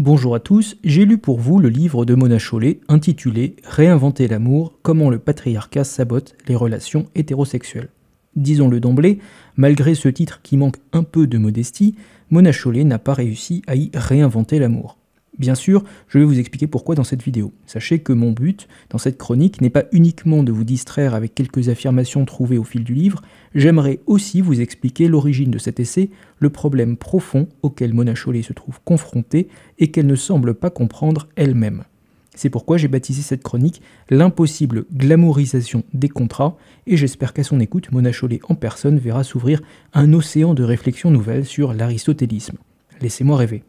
Bonjour à tous, j'ai lu pour vous le livre de Mona Chollet intitulé Réinventer l'amour, comment le patriarcat sabote les relations hétérosexuelles. Disons-le d'emblée, malgré ce titre qui manque un peu de modestie, Mona Chollet n'a pas réussi à y réinventer l'amour. Bien sûr, je vais vous expliquer pourquoi dans cette vidéo. Sachez que mon but dans cette chronique n'est pas uniquement de vous distraire avec quelques affirmations trouvées au fil du livre, j'aimerais aussi vous expliquer l'origine de cet essai, le problème profond auquel Mona Chollet se trouve confrontée et qu'elle ne semble pas comprendre elle-même. C'est pourquoi j'ai baptisé cette chronique l'impossible glamourisation des contrats et j'espère qu'à son écoute, Mona Chollet en personne verra s'ouvrir un océan de réflexions nouvelles sur l'aristotélisme. Laissez-moi rêver.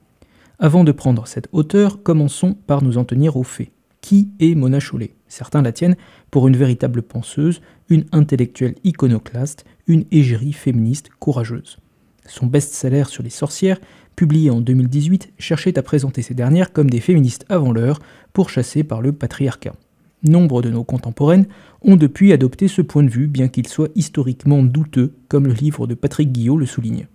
Avant de prendre cette hauteur, commençons par nous en tenir aux faits. Qui est Mona Chollet Certains la tiennent pour une véritable penseuse, une intellectuelle iconoclaste, une égérie féministe courageuse. Son best-seller sur les sorcières, publié en 2018, cherchait à présenter ces dernières comme des féministes avant l'heure, pourchassées par le patriarcat. Nombre de nos contemporaines ont depuis adopté ce point de vue, bien qu'il soit historiquement douteux, comme le livre de Patrick Guillot le souligne.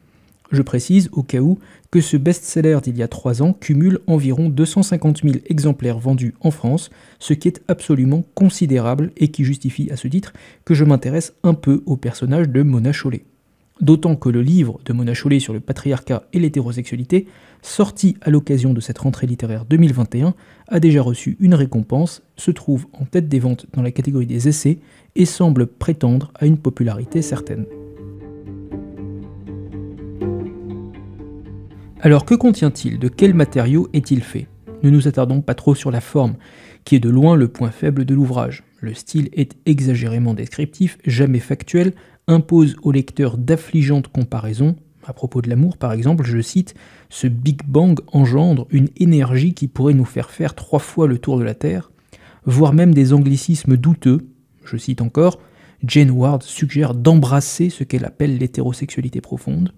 Je précise, au cas où, que ce best-seller d'il y a 3 ans cumule environ 250 000 exemplaires vendus en France, ce qui est absolument considérable et qui justifie à ce titre que je m'intéresse un peu au personnage de Mona Chollet. D'autant que le livre de Mona Chollet sur le patriarcat et l'hétérosexualité, sorti à l'occasion de cette rentrée littéraire 2021, a déjà reçu une récompense, se trouve en tête des ventes dans la catégorie des essais et semble prétendre à une popularité certaine. Alors que contient-il De quel matériau est-il fait Ne nous attardons pas trop sur la forme, qui est de loin le point faible de l'ouvrage. Le style est exagérément descriptif, jamais factuel, impose au lecteur d'affligeantes comparaisons. À propos de l'amour, par exemple, je cite Ce Big Bang engendre une énergie qui pourrait nous faire faire trois fois le tour de la Terre, voire même des anglicismes douteux. Je cite encore Jane Ward suggère d'embrasser ce qu'elle appelle l'hétérosexualité profonde.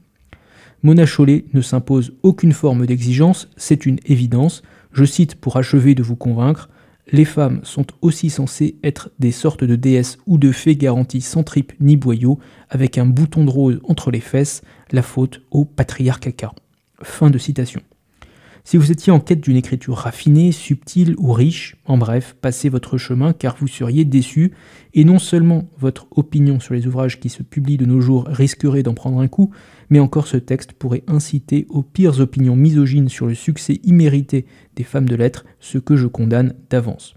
Mona ne s'impose aucune forme d'exigence, c'est une évidence. Je cite pour achever de vous convaincre Les femmes sont aussi censées être des sortes de déesses ou de fées garanties sans tripes ni boyaux, avec un bouton de rose entre les fesses, la faute au patriarcat. Fin de citation. Si vous étiez en quête d'une écriture raffinée, subtile ou riche, en bref, passez votre chemin car vous seriez déçu, et non seulement votre opinion sur les ouvrages qui se publient de nos jours risquerait d'en prendre un coup, mais encore ce texte pourrait inciter aux pires opinions misogynes sur le succès immérité des femmes de lettres, ce que je condamne d'avance.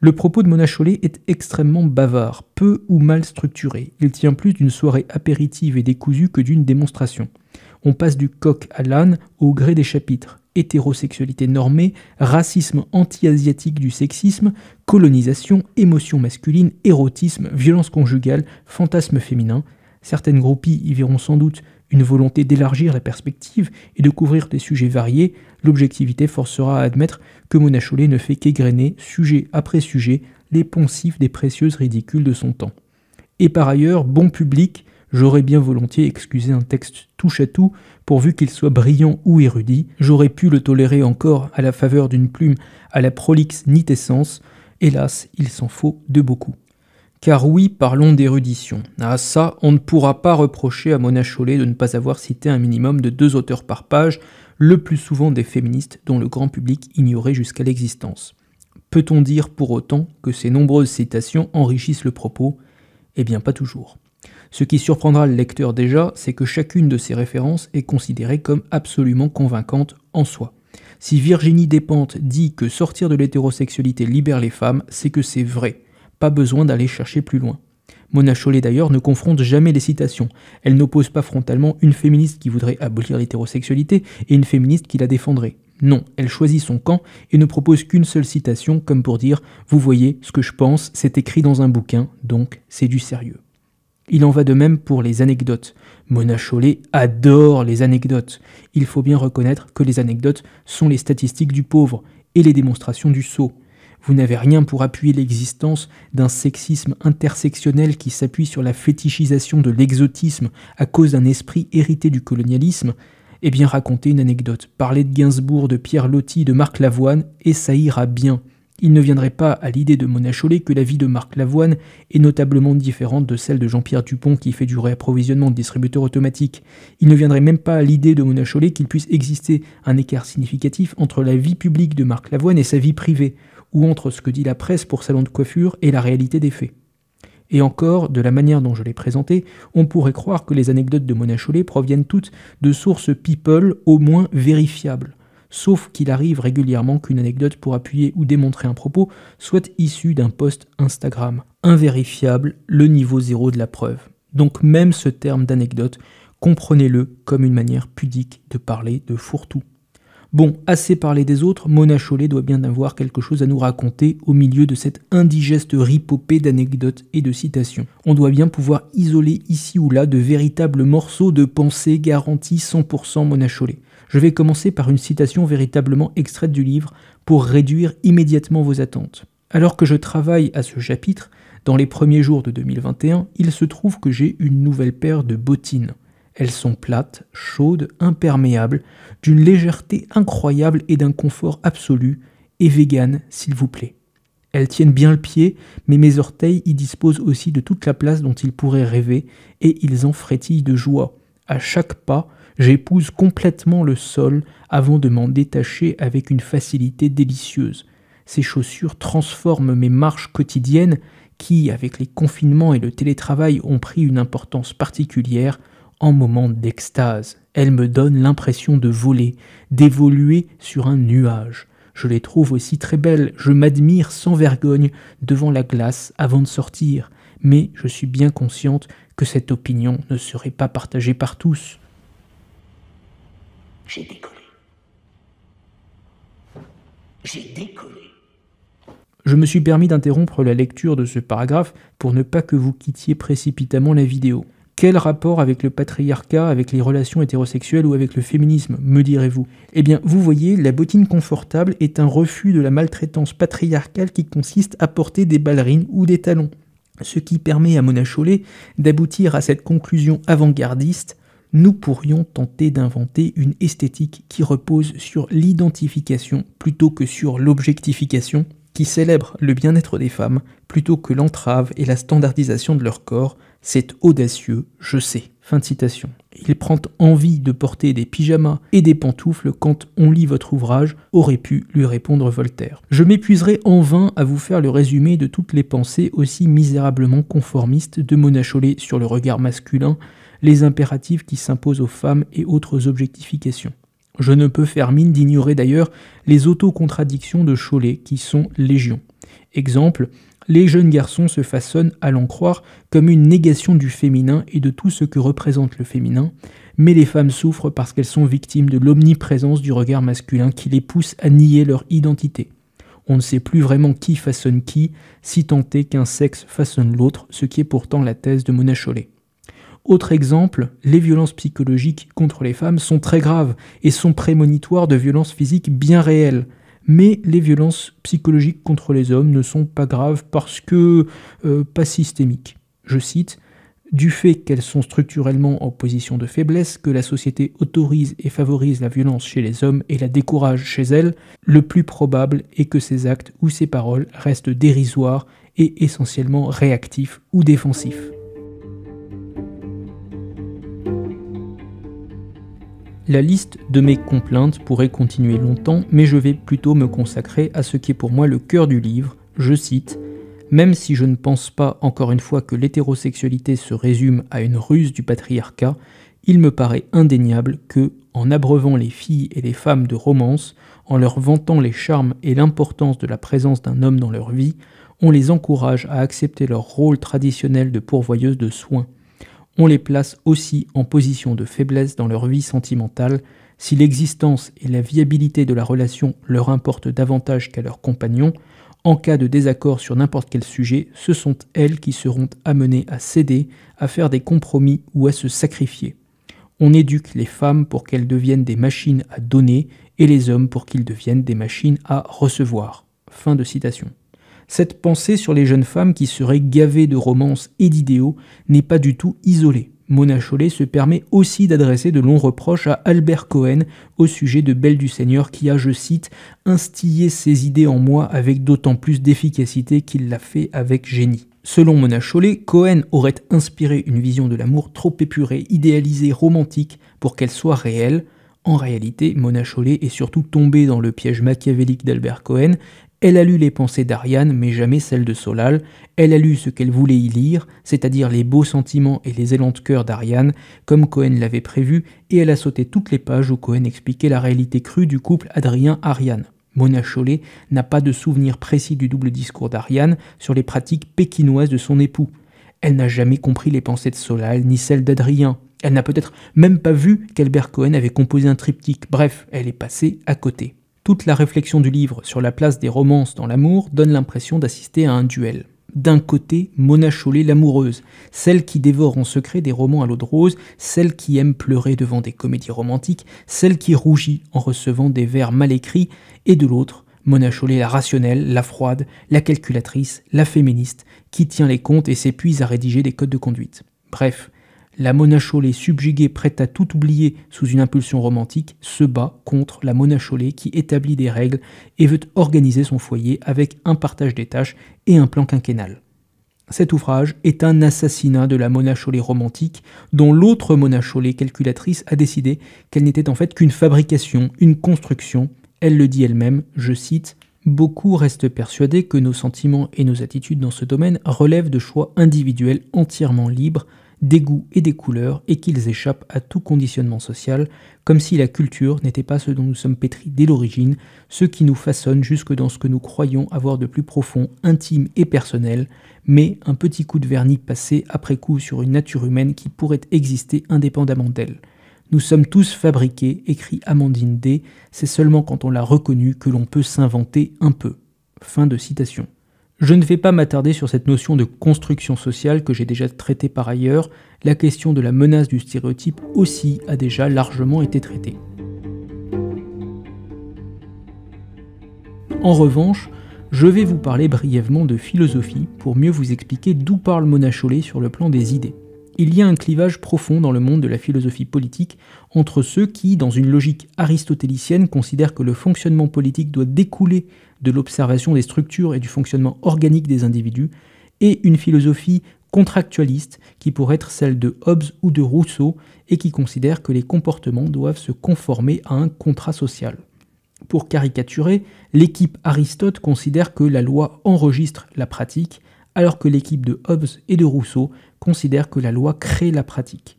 Le propos de Mona Chollet est extrêmement bavard, peu ou mal structuré. Il tient plus d'une soirée apéritive et décousue que d'une démonstration. On passe du coq à l'âne au gré des chapitres hétérosexualité normée, racisme anti-asiatique du sexisme, colonisation, émotion masculine, érotisme, violence conjugale, fantasme féminin. Certaines groupies y verront sans doute une volonté d'élargir la perspective et de couvrir des sujets variés. L'objectivité forcera à admettre que Mona Chollet ne fait qu'égrener, sujet après sujet, les poncifs des précieuses ridicules de son temps. Et par ailleurs, bon public, J'aurais bien volontiers excusé un texte touche à tout, pourvu qu'il soit brillant ou érudit, j'aurais pu le tolérer encore à la faveur d'une plume à la prolixe nitessence. hélas, il s'en faut de beaucoup. Car oui, parlons d'érudition. À ah, ça, on ne pourra pas reprocher à Mona Chollet de ne pas avoir cité un minimum de deux auteurs par page, le plus souvent des féministes dont le grand public ignorait jusqu'à l'existence. Peut-on dire pour autant que ces nombreuses citations enrichissent le propos Eh bien pas toujours. Ce qui surprendra le lecteur déjà, c'est que chacune de ces références est considérée comme absolument convaincante en soi. Si Virginie Despentes dit que sortir de l'hétérosexualité libère les femmes, c'est que c'est vrai. Pas besoin d'aller chercher plus loin. Mona Chollet d'ailleurs ne confronte jamais les citations. Elle n'oppose pas frontalement une féministe qui voudrait abolir l'hétérosexualité et une féministe qui la défendrait. Non, elle choisit son camp et ne propose qu'une seule citation comme pour dire ⁇ Vous voyez, ce que je pense, c'est écrit dans un bouquin, donc c'est du sérieux ⁇ il en va de même pour les anecdotes. Mona Chollet adore les anecdotes. Il faut bien reconnaître que les anecdotes sont les statistiques du pauvre et les démonstrations du sot. Vous n'avez rien pour appuyer l'existence d'un sexisme intersectionnel qui s'appuie sur la fétichisation de l'exotisme à cause d'un esprit hérité du colonialisme. Eh bien, racontez une anecdote. Parlez de Gainsbourg, de Pierre Loti, de Marc Lavoine, et ça ira bien. Il ne viendrait pas à l'idée de Mona que la vie de Marc Lavoine est notablement différente de celle de Jean-Pierre Dupont qui fait du réapprovisionnement de distributeurs automatiques. Il ne viendrait même pas à l'idée de Mona qu'il puisse exister un écart significatif entre la vie publique de Marc Lavoine et sa vie privée, ou entre ce que dit la presse pour salon de coiffure et la réalité des faits. Et encore, de la manière dont je l'ai présenté, on pourrait croire que les anecdotes de Mona proviennent toutes de sources people au moins vérifiables sauf qu'il arrive régulièrement qu'une anecdote pour appuyer ou démontrer un propos soit issue d'un post Instagram. Invérifiable, le niveau zéro de la preuve. Donc même ce terme d'anecdote, comprenez-le comme une manière pudique de parler de fourre-tout. Bon, assez parlé des autres, Mona Chollet doit bien avoir quelque chose à nous raconter au milieu de cette indigeste ripopée d'anecdotes et de citations. On doit bien pouvoir isoler ici ou là de véritables morceaux de pensée garantis 100% Mona je vais commencer par une citation véritablement extraite du livre pour réduire immédiatement vos attentes. Alors que je travaille à ce chapitre, dans les premiers jours de 2021, il se trouve que j'ai une nouvelle paire de bottines. Elles sont plates, chaudes, imperméables, d'une légèreté incroyable et d'un confort absolu, et véganes, s'il vous plaît. Elles tiennent bien le pied, mais mes orteils y disposent aussi de toute la place dont ils pourraient rêver, et ils en frétillent de joie. À chaque pas, J'épouse complètement le sol avant de m'en détacher avec une facilité délicieuse. Ces chaussures transforment mes marches quotidiennes qui, avec les confinements et le télétravail, ont pris une importance particulière en moments d'extase. Elles me donnent l'impression de voler, d'évoluer sur un nuage. Je les trouve aussi très belles, je m'admire sans vergogne devant la glace avant de sortir, mais je suis bien consciente que cette opinion ne serait pas partagée par tous j'ai décollé. J'ai décollé. Je me suis permis d'interrompre la lecture de ce paragraphe pour ne pas que vous quittiez précipitamment la vidéo. Quel rapport avec le patriarcat, avec les relations hétérosexuelles ou avec le féminisme, me direz-vous Eh bien, vous voyez, la bottine confortable est un refus de la maltraitance patriarcale qui consiste à porter des ballerines ou des talons. Ce qui permet à Mona Chollet d'aboutir à cette conclusion avant-gardiste nous pourrions tenter d'inventer une esthétique qui repose sur l'identification plutôt que sur l'objectification, qui célèbre le bien-être des femmes plutôt que l'entrave et la standardisation de leur corps. C'est audacieux, je sais. Fin de citation. Il prend envie de porter des pyjamas et des pantoufles quand on lit votre ouvrage, aurait pu lui répondre Voltaire. Je m'épuiserai en vain à vous faire le résumé de toutes les pensées aussi misérablement conformistes de Mona sur le regard masculin, les impératifs qui s'imposent aux femmes et autres objectifications. Je ne peux faire mine d'ignorer d'ailleurs les autocontradictions de Chollet qui sont légion. Exemple, les jeunes garçons se façonnent, à l'en croire, comme une négation du féminin et de tout ce que représente le féminin, mais les femmes souffrent parce qu'elles sont victimes de l'omniprésence du regard masculin qui les pousse à nier leur identité. On ne sait plus vraiment qui façonne qui, si tant est qu'un sexe façonne l'autre, ce qui est pourtant la thèse de Mona Chollet. Autre exemple, les violences psychologiques contre les femmes sont très graves et sont prémonitoires de violences physiques bien réelles. Mais les violences psychologiques contre les hommes ne sont pas graves parce que euh, pas systémiques. Je cite du fait qu'elles sont structurellement en position de faiblesse, que la société autorise et favorise la violence chez les hommes et la décourage chez elles, le plus probable est que ces actes ou ces paroles restent dérisoires et essentiellement réactifs ou défensifs. La liste de mes complaintes pourrait continuer longtemps, mais je vais plutôt me consacrer à ce qui est pour moi le cœur du livre, je cite, Même si je ne pense pas encore une fois que l'hétérosexualité se résume à une ruse du patriarcat, il me paraît indéniable que, en abreuvant les filles et les femmes de romance, en leur vantant les charmes et l'importance de la présence d'un homme dans leur vie, on les encourage à accepter leur rôle traditionnel de pourvoyeuse de soins on les place aussi en position de faiblesse dans leur vie sentimentale si l'existence et la viabilité de la relation leur importent davantage qu'à leur compagnon, en cas de désaccord sur n'importe quel sujet, ce sont elles qui seront amenées à céder, à faire des compromis ou à se sacrifier. On éduque les femmes pour qu'elles deviennent des machines à donner et les hommes pour qu'ils deviennent des machines à recevoir. Fin de citation cette pensée sur les jeunes femmes qui seraient gavées de romances et d'idéaux n'est pas du tout isolée. Mona Cholet se permet aussi d'adresser de longs reproches à Albert Cohen au sujet de Belle du Seigneur qui a, je cite, instillé ses idées en moi avec d'autant plus d'efficacité qu'il l'a fait avec génie. Selon Mona Chollet, Cohen aurait inspiré une vision de l'amour trop épurée, idéalisée, romantique pour qu'elle soit réelle. En réalité, Mona Cholet est surtout tombée dans le piège machiavélique d'Albert Cohen, elle a lu les pensées d'Ariane, mais jamais celles de Solal. Elle a lu ce qu'elle voulait y lire, c'est-à-dire les beaux sentiments et les élans de cœur d'Ariane, comme Cohen l'avait prévu, et elle a sauté toutes les pages où Cohen expliquait la réalité crue du couple Adrien-Ariane. Mona Chollet n'a pas de souvenir précis du double discours d'Ariane sur les pratiques pékinoises de son époux. Elle n'a jamais compris les pensées de Solal ni celles d'Adrien. Elle n'a peut-être même pas vu qu'Albert Cohen avait composé un triptyque. Bref, elle est passée à côté. Toute la réflexion du livre sur la place des romances dans l'amour donne l'impression d'assister à un duel. D'un côté, Mona Chollet l'amoureuse, celle qui dévore en secret des romans à l'eau de rose, celle qui aime pleurer devant des comédies romantiques, celle qui rougit en recevant des vers mal écrits, et de l'autre, Mona Chollet la rationnelle, la froide, la calculatrice, la féministe, qui tient les comptes et s'épuise à rédiger des codes de conduite. Bref, la Cholet, subjuguée, prête à tout oublier sous une impulsion romantique, se bat contre la Cholet qui établit des règles et veut organiser son foyer avec un partage des tâches et un plan quinquennal. Cet ouvrage est un assassinat de la Mona romantique, dont l'autre Mona Cholet calculatrice a décidé qu'elle n'était en fait qu'une fabrication, une construction. Elle le dit elle-même, je cite Beaucoup restent persuadés que nos sentiments et nos attitudes dans ce domaine relèvent de choix individuels entièrement libres, des goûts et des couleurs et qu'ils échappent à tout conditionnement social, comme si la culture n'était pas ce dont nous sommes pétris dès l'origine, ce qui nous façonne jusque dans ce que nous croyons avoir de plus profond, intime et personnel, mais un petit coup de vernis passé après coup sur une nature humaine qui pourrait exister indépendamment d'elle. Nous sommes tous fabriqués, écrit Amandine D. C'est seulement quand on l'a reconnu que l'on peut s'inventer un peu. Fin de citation. Je ne vais pas m'attarder sur cette notion de construction sociale que j'ai déjà traitée par ailleurs, la question de la menace du stéréotype aussi a déjà largement été traitée. En revanche, je vais vous parler brièvement de philosophie pour mieux vous expliquer d'où parle Mona sur le plan des idées. Il y a un clivage profond dans le monde de la philosophie politique entre ceux qui, dans une logique aristotélicienne, considèrent que le fonctionnement politique doit découler de l'observation des structures et du fonctionnement organique des individus, et une philosophie contractualiste qui pourrait être celle de Hobbes ou de Rousseau et qui considère que les comportements doivent se conformer à un contrat social. Pour caricaturer, l'équipe Aristote considère que la loi enregistre la pratique, alors que l'équipe de Hobbes et de Rousseau considère que la loi crée la pratique.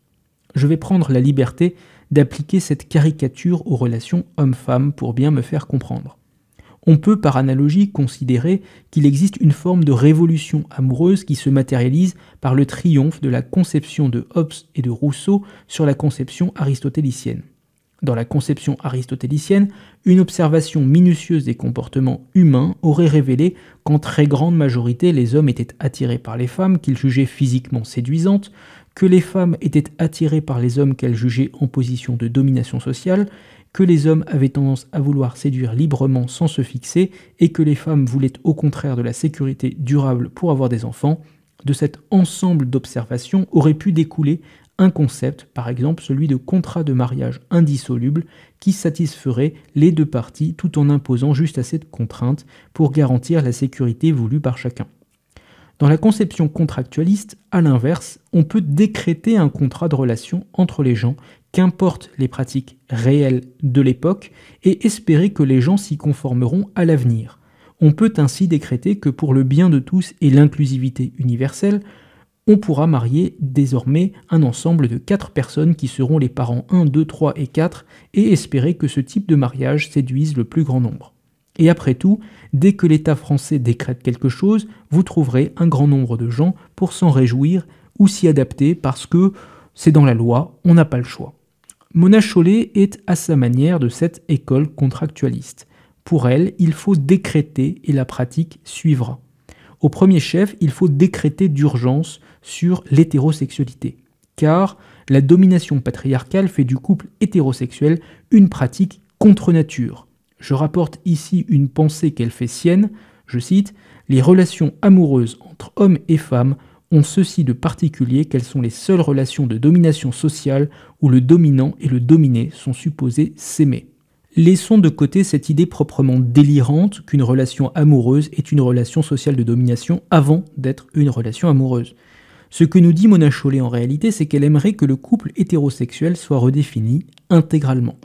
Je vais prendre la liberté d'appliquer cette caricature aux relations hommes-femmes pour bien me faire comprendre on peut par analogie considérer qu'il existe une forme de révolution amoureuse qui se matérialise par le triomphe de la conception de Hobbes et de Rousseau sur la conception aristotélicienne. Dans la conception aristotélicienne, une observation minutieuse des comportements humains aurait révélé qu'en très grande majorité les hommes étaient attirés par les femmes qu'ils jugeaient physiquement séduisantes, que les femmes étaient attirées par les hommes qu'elles jugeaient en position de domination sociale, que les hommes avaient tendance à vouloir séduire librement sans se fixer, et que les femmes voulaient au contraire de la sécurité durable pour avoir des enfants, de cet ensemble d'observations aurait pu découler un concept, par exemple celui de contrat de mariage indissoluble, qui satisferait les deux parties tout en imposant juste assez de contraintes pour garantir la sécurité voulue par chacun. Dans la conception contractualiste, à l'inverse, on peut décréter un contrat de relation entre les gens qu'importent les pratiques réelles de l'époque et espérer que les gens s'y conformeront à l'avenir. On peut ainsi décréter que pour le bien de tous et l'inclusivité universelle, on pourra marier désormais un ensemble de 4 personnes qui seront les parents 1, 2, 3 et 4 et espérer que ce type de mariage séduise le plus grand nombre. Et après tout, dès que l'État français décrète quelque chose, vous trouverez un grand nombre de gens pour s'en réjouir ou s'y adapter parce que c'est dans la loi, on n'a pas le choix. Mona Chollet est à sa manière de cette école contractualiste. Pour elle, il faut décréter et la pratique suivra. Au premier chef, il faut décréter d'urgence sur l'hétérosexualité, car la domination patriarcale fait du couple hétérosexuel une pratique contre nature. Je rapporte ici une pensée qu'elle fait sienne, je cite, Les relations amoureuses entre hommes et femmes ont ceci de particulier qu'elles sont les seules relations de domination sociale où le dominant et le dominé sont supposés s'aimer. Laissons de côté cette idée proprement délirante qu'une relation amoureuse est une relation sociale de domination avant d'être une relation amoureuse. Ce que nous dit Mona Chollet en réalité, c'est qu'elle aimerait que le couple hétérosexuel soit redéfini intégralement.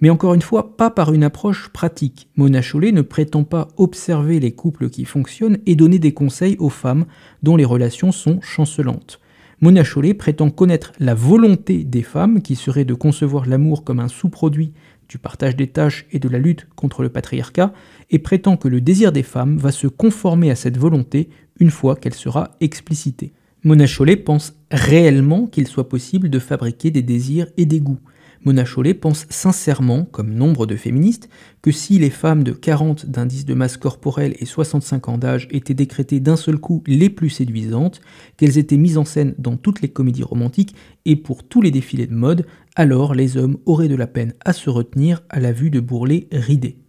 Mais encore une fois, pas par une approche pratique. Mona ne prétend pas observer les couples qui fonctionnent et donner des conseils aux femmes dont les relations sont chancelantes. Mona prétend connaître la volonté des femmes qui serait de concevoir l'amour comme un sous-produit du partage des tâches et de la lutte contre le patriarcat, et prétend que le désir des femmes va se conformer à cette volonté une fois qu'elle sera explicitée. Mona pense réellement qu'il soit possible de fabriquer des désirs et des goûts. Mona Chollet pense sincèrement, comme nombre de féministes, que si les femmes de 40 d'indice de masse corporelle et 65 ans d'âge étaient décrétées d'un seul coup les plus séduisantes, qu'elles étaient mises en scène dans toutes les comédies romantiques et pour tous les défilés de mode, alors les hommes auraient de la peine à se retenir à la vue de bourrelets ridés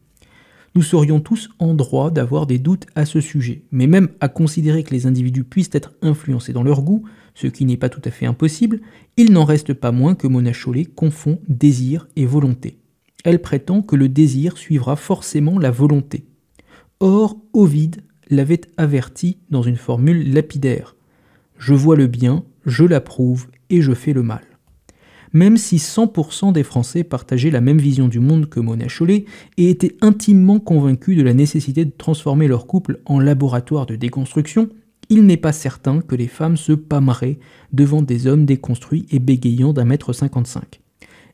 nous serions tous en droit d'avoir des doutes à ce sujet, mais même à considérer que les individus puissent être influencés dans leur goût, ce qui n'est pas tout à fait impossible, il n'en reste pas moins que Mona Chollet confond désir et volonté. Elle prétend que le désir suivra forcément la volonté. Or, Ovide l'avait averti dans une formule lapidaire. Je vois le bien, je l'approuve et je fais le mal. Même si 100% des Français partageaient la même vision du monde que Mona Cholet et étaient intimement convaincus de la nécessité de transformer leur couple en laboratoire de déconstruction, il n'est pas certain que les femmes se pâmeraient devant des hommes déconstruits et bégayants d'un mètre cinquante-cinq.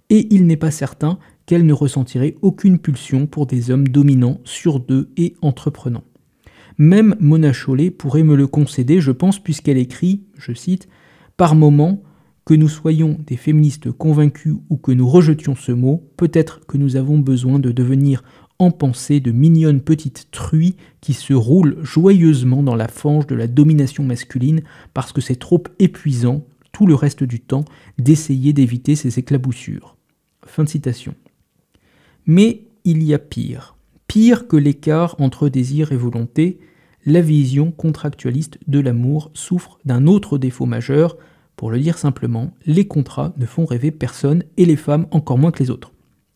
Et il n'est pas certain qu'elles ne ressentiraient aucune pulsion pour des hommes dominants, sur deux et entreprenants. Même Mona Chollet pourrait me le concéder, je pense, puisqu'elle écrit, je cite, Par moments, que nous soyons des féministes convaincus ou que nous rejetions ce mot, peut-être que nous avons besoin de devenir en pensée de mignonnes petites truies qui se roulent joyeusement dans la fange de la domination masculine parce que c'est trop épuisant tout le reste du temps d'essayer d'éviter ces éclaboussures. Fin de citation. Mais il y a pire. Pire que l'écart entre désir et volonté, la vision contractualiste de l'amour souffre d'un autre défaut majeur, pour le dire simplement, les contrats ne font rêver personne et les femmes encore moins que les autres.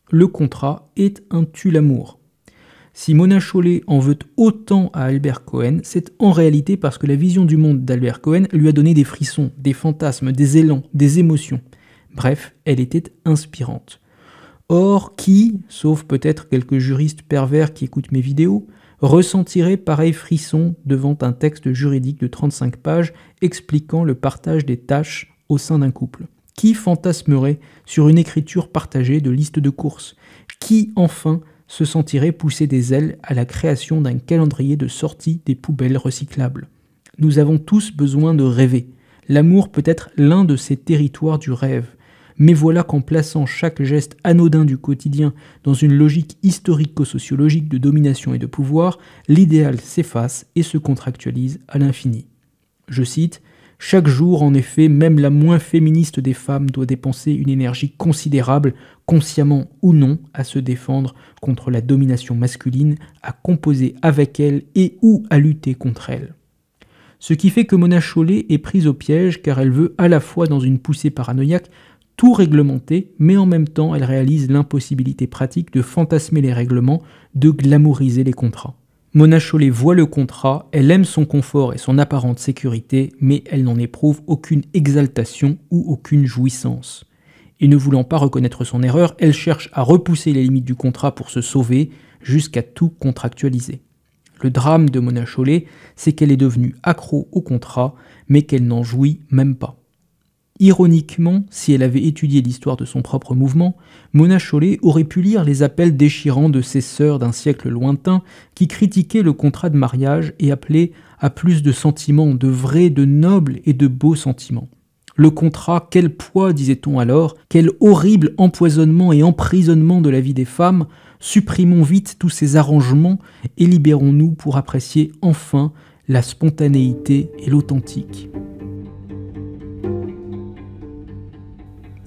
Le contrat est un tue-l'amour. Si Mona Chollet en veut autant à Albert Cohen, c'est en réalité parce que la vision du monde d'Albert Cohen lui a donné des frissons, des fantasmes, des élans, des émotions. Bref, elle était inspirante. Or, qui, sauf peut-être quelques juristes pervers qui écoutent mes vidéos, ressentirait pareil frisson devant un texte juridique de 35 pages expliquant le partage des tâches au sein d'un couple Qui fantasmerait sur une écriture partagée de listes de courses Qui enfin se sentirait pousser des ailes à la création d'un calendrier de sortie des poubelles recyclables Nous avons tous besoin de rêver. L'amour peut être l'un de ces territoires du rêve. Mais voilà qu'en plaçant chaque geste anodin du quotidien dans une logique historico-sociologique de domination et de pouvoir, l'idéal s'efface et se contractualise à l'infini. Je cite Chaque jour, en effet, même la moins féministe des femmes doit dépenser une énergie considérable, consciemment ou non, à se défendre contre la domination masculine, à composer avec elle et ou à lutter contre elle ce qui fait que Mona Chollet est prise au piège car elle veut à la fois dans une poussée paranoïaque tout réglementer, mais en même temps elle réalise l'impossibilité pratique de fantasmer les règlements, de glamouriser les contrats. Mona Chollet voit le contrat, elle aime son confort et son apparente sécurité, mais elle n'en éprouve aucune exaltation ou aucune jouissance. Et ne voulant pas reconnaître son erreur, elle cherche à repousser les limites du contrat pour se sauver, jusqu'à tout contractualiser. Le drame de Mona Chollet, c'est qu'elle est devenue accro au contrat, mais qu'elle n'en jouit même pas. Ironiquement, si elle avait étudié l'histoire de son propre mouvement, Mona Chollet aurait pu lire les appels déchirants de ses sœurs d'un siècle lointain qui critiquaient le contrat de mariage et appelaient à plus de sentiments, de vrais, de nobles et de beaux sentiments. Le contrat, quel poids, disait-on alors, quel horrible empoisonnement et emprisonnement de la vie des femmes, supprimons vite tous ces arrangements et libérons-nous pour apprécier enfin la spontanéité et l'authentique.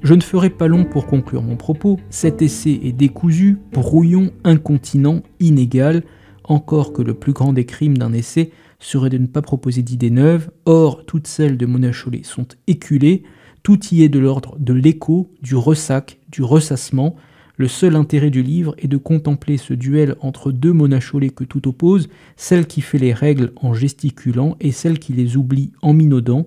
Je ne ferai pas long pour conclure mon propos, cet essai est décousu, brouillon, incontinent, inégal, encore que le plus grand des crimes d'un essai serait de ne pas proposer d'idées neuves, or toutes celles de Mona sont éculées, tout y est de l'ordre de l'écho, du ressac, du ressassement, le seul intérêt du livre est de contempler ce duel entre deux Monacholés que tout oppose, celle qui fait les règles en gesticulant et celle qui les oublie en minaudant,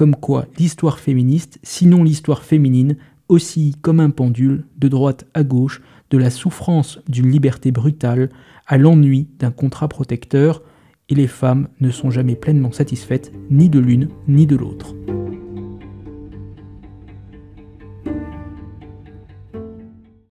comme quoi l'histoire féministe, sinon l'histoire féminine, oscille comme un pendule de droite à gauche, de la souffrance d'une liberté brutale à l'ennui d'un contrat protecteur, et les femmes ne sont jamais pleinement satisfaites ni de l'une ni de l'autre.